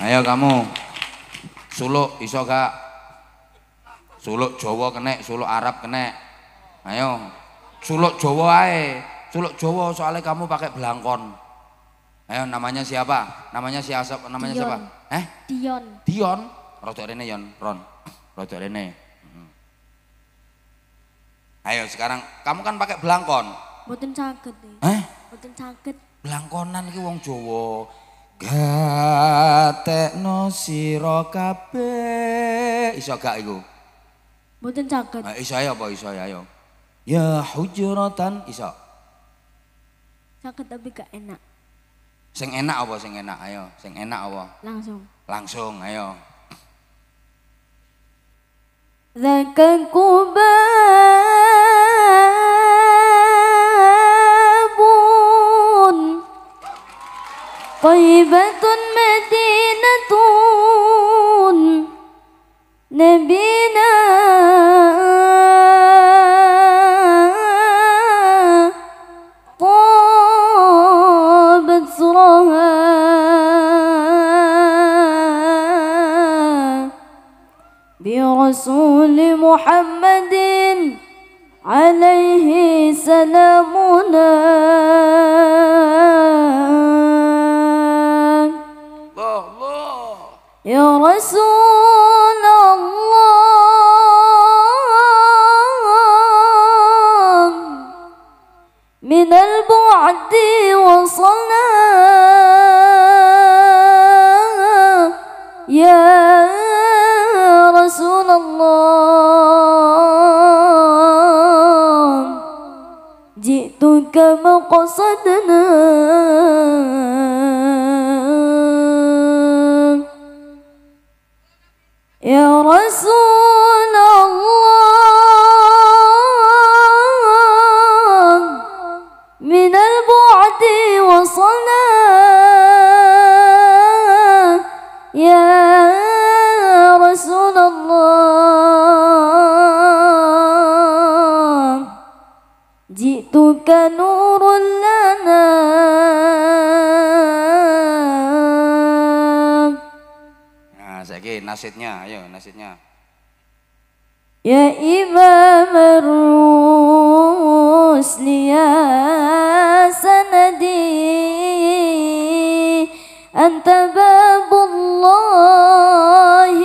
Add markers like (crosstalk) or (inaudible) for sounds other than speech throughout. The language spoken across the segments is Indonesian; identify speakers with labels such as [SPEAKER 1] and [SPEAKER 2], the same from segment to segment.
[SPEAKER 1] Ayo kamu. Suluk iso gak? Suluk Jawa kenek, suluk Arab kenek. Ayo. Suluk Jawa ae. Suluk Jawa soalnya kamu pakai belangkon. Ayo namanya siapa? Namanya siapa? Namanya Dion. siapa?
[SPEAKER 2] Eh? Dion.
[SPEAKER 1] Dion. Rodok rene Yon, Ron. Rodok rene. Hmm. Ayo sekarang kamu kan pakai belangkon.
[SPEAKER 2] Mboten saged. Eh? Mboten saged.
[SPEAKER 1] Belangkonan iki wong Jawa. Gatekno sira kabeh. Iso gak iku?
[SPEAKER 2] Mboten caket. Nah, iso
[SPEAKER 1] ayo apa iso ayo. Ya hujratan iso.
[SPEAKER 2] Caket tapi gak enak.
[SPEAKER 1] Sing enak apa sing enak ayo, sing enak apa? Langsung. Langsung ayo.
[SPEAKER 2] Zakankum طيبة مدينة نبينا طابت سرها برسول محمد عليه سلامنا يا رسول الله من البعد وصلنا يا رسول الله جئتك مقصدنا يا رسول يا إمام الرسل يا سندي أنت باب الله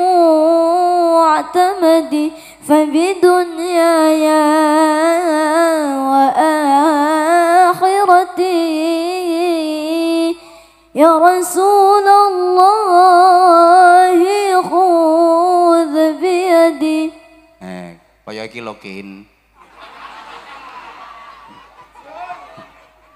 [SPEAKER 2] معتمدي فبدنياي وآخرتي يا رسول الله خذ
[SPEAKER 1] Kaya iki login. (laughs)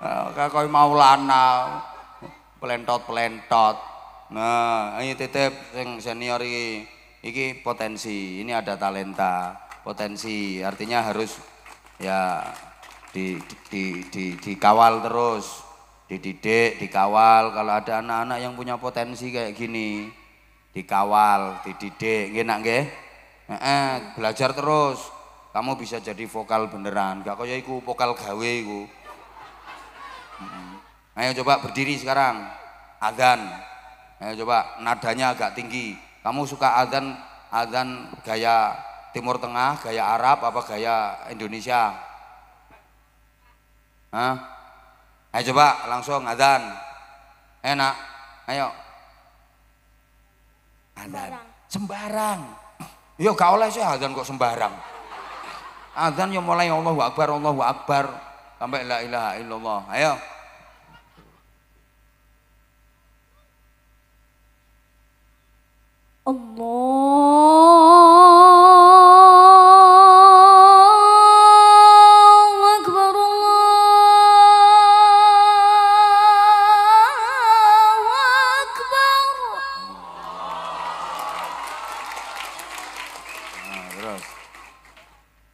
[SPEAKER 1] Ah, Kakoi Maulana pelentot-pelentot. Nah, ini titip sing senior iki iki potensi, ini ada talenta, potensi. Artinya harus ya di di di dikawal terus, dididik, dikawal. Kalau ada anak-anak yang punya potensi kayak gini, dikawal, dididik, nggih nak nggih? Eh, eh, belajar terus. Kamu bisa jadi vokal beneran. Gak kaya iku vokal gawe iku. Eh, Ayo coba berdiri sekarang. adan. Ayo coba nadanya agak tinggi. Kamu suka adan, adan gaya Timur Tengah, gaya Arab apa gaya Indonesia? Hah? Ayo coba langsung adan. Enak. Ayo. adan Sembarang. Ya gak oleh sih azan kok sembarang. Azan yang mulai Allahu Akbar, Allahu Akbar sampai la ilaha illallah. Ayo.
[SPEAKER 2] Allah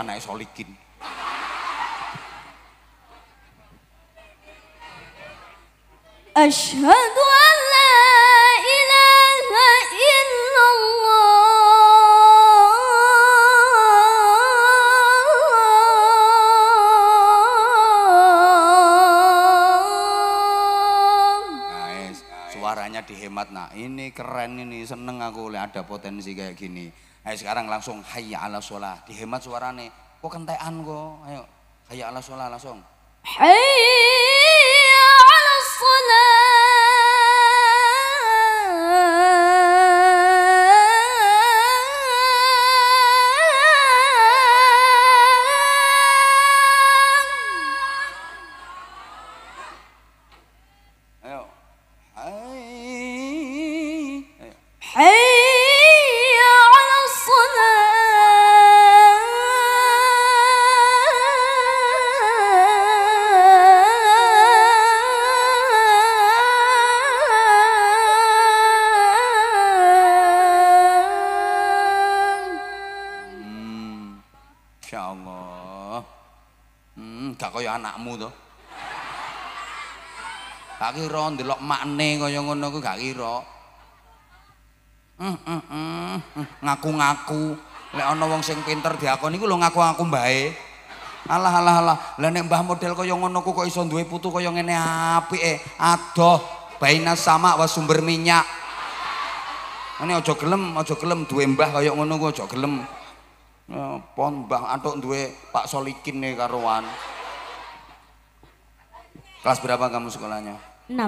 [SPEAKER 1] anaknya solikin. an suaranya dihemat. Nah ini keren ini, seneng aku oleh ada potensi kayak gini. Ayo sekarang langsung hayya ala sholah, dihemat suarane. Kok kentean kok, ayo hayya ala sholah langsung.
[SPEAKER 2] Hayya ala sholah.
[SPEAKER 1] makmu to. Gak kira ndelok makne kaya ngono ku gak kira. Hmm, hmm, hmm, ngaku-ngaku lek ana wong sing pinter diakoni ku lho ngaku-ngaku bae. Alah alah alah, lah nek mbah model kaya ngono ku kok iso duwe putu kaya ngene apike. Adoh, baina sama wa sumber minyak. Ini aja gelem, aja gelem duwe mbah kaya ngono ku aja gelem. Eh, pon mbah antuk duwe Pak Solikin nih e karuan. Kelas berapa kamu sekolahnya? 6.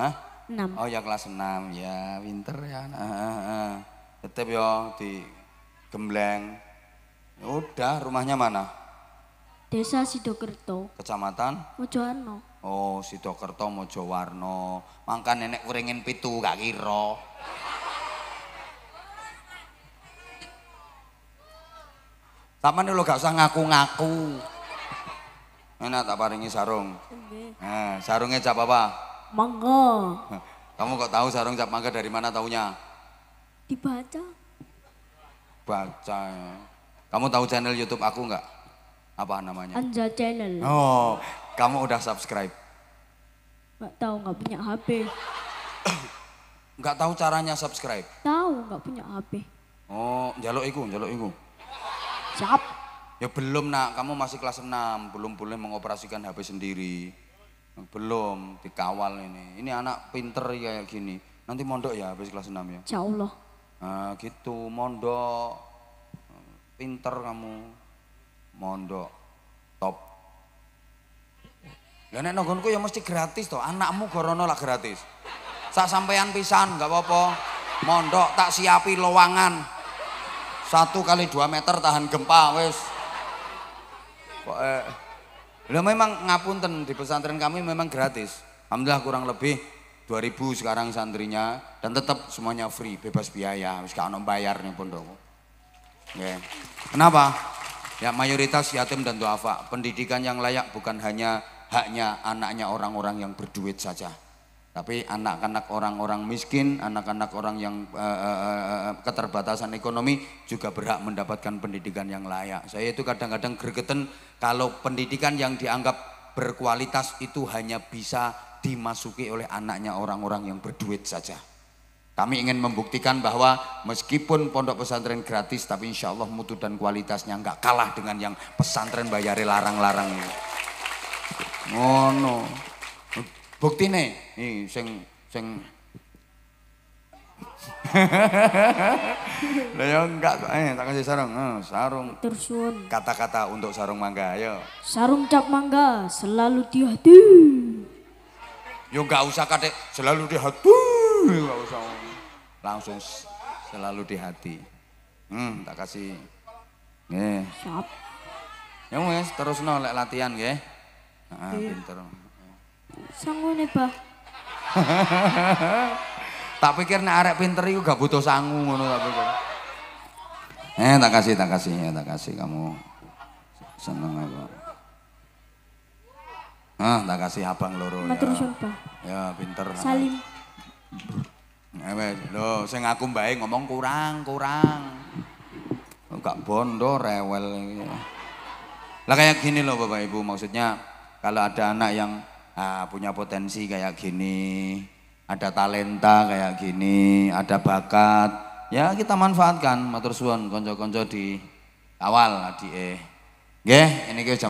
[SPEAKER 1] Hah? 6. Oh ya kelas 6 ya, winter ya. Nah, tetep ya di Gembleng. Ya udah, rumahnya mana?
[SPEAKER 2] Desa Sidokerto.
[SPEAKER 1] Kecamatan?
[SPEAKER 2] Mojowarno.
[SPEAKER 1] Oh, Sidokerto Mojowarno. Makan nenek kuringin pitu gak kira. Taman lo gak usah ngaku-ngaku. Enak tak paringi sarung. Iya. Nah, sarungnya cap apa? Mangga. (laughs) Kamu kok tahu sarung cap mangga dari mana taunya? Dibaca. Baca ya. Kamu tahu channel YouTube aku enggak? Apa namanya?
[SPEAKER 2] Anja Channel. Oh,
[SPEAKER 1] kamu udah subscribe?
[SPEAKER 2] Enggak tahu, enggak punya HP.
[SPEAKER 1] Enggak (coughs) tahu caranya subscribe?
[SPEAKER 2] Tahu, enggak punya HP.
[SPEAKER 1] Oh, jaluk iku, jaluk iku. Siap. Ya belum nak, kamu masih kelas 6, belum boleh mengoperasikan HP sendiri. Belum, dikawal ini. Ini anak pinter ya kayak gini. Nanti mondok ya habis kelas 6 ya? Ya Allah. Nah gitu, mondok. Pinter kamu. Mondok. Top. Ya nek nonggonku ya mesti gratis toh. Anakmu gorono lah gratis. Tak sampean pisan, nggak apa-apa. Mondok tak siapi lowangan. Satu kali dua meter tahan gempa, wes. Kok, eh, lo memang ngapunten di pesantren kami memang gratis. Alhamdulillah kurang lebih 2000 sekarang santrinya dan tetap semuanya free, bebas biaya. Wis gak ono bayar nih pondok. Yeah. Kenapa? Ya mayoritas yatim dan duafa. Pendidikan yang layak bukan hanya haknya anaknya orang-orang yang berduit saja. Tapi anak-anak orang-orang miskin, anak-anak orang yang uh, uh, keterbatasan ekonomi juga berhak mendapatkan pendidikan yang layak. Saya itu kadang-kadang gergeten kalau pendidikan yang dianggap berkualitas itu hanya bisa dimasuki oleh anaknya orang-orang yang berduit saja. Kami ingin membuktikan bahwa meskipun pondok pesantren gratis, tapi insya Allah mutu dan kualitasnya nggak kalah dengan yang pesantren bayari larang-larang Oh Buktine, iki sing sing (laughs) Lah ya enggak eh tak kasih sarung. Eh, sarung. Tersun. Kata-kata untuk sarung mangga, ayo.
[SPEAKER 2] Sarung cap mangga selalu di hati.
[SPEAKER 1] Yo enggak usah kate selalu di hati. Enggak usah. Langsung selalu di hati. Hmm, tak kasih. Nggih. Siap. Ya wes terus no latihan nggih. Heeh, iya. pinter.
[SPEAKER 2] Sangu nih pak?
[SPEAKER 1] (laughs) tak pikir nih arek pinter itu gak butuh sangu ngono tak pikir. Eh tak kasih tak kasih ya tak kasih kamu seneng apa? Ah tak kasih abang loro ya. Matur Pak. Ya pinter. Salim. Eh lo, saya ngaku baik ngomong kurang kurang. Enggak bondo rewel. Lah kayak gini loh Bapak Ibu maksudnya kalau ada anak yang nah, punya potensi kayak gini, ada talenta kayak gini, ada bakat, ya kita manfaatkan matur suwun konco-konco di awal di eh. ini kita